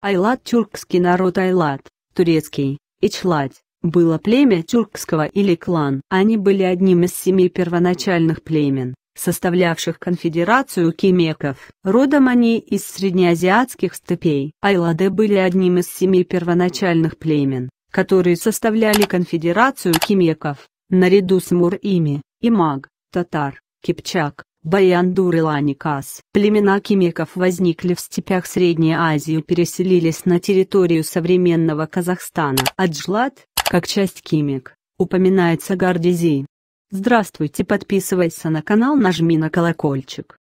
Айлат – тюркский народ Айлат, турецкий, Ичладь, было племя тюркского или клан. Они были одним из семи первоначальных племен, составлявших конфедерацию кимеков Родом они из среднеазиатских степей. Айлады были одним из семи первоначальных племен, которые составляли конфедерацию кимеков наряду с мурими имаг, татар, кипчак, Баяндур-Иланикас. Племена кимеков возникли в степях Средней Азии и переселились на территорию современного Казахстана. Аджлат, как часть кимик, упоминается Гардизи. Здравствуйте, подписывайся на канал, нажми на колокольчик.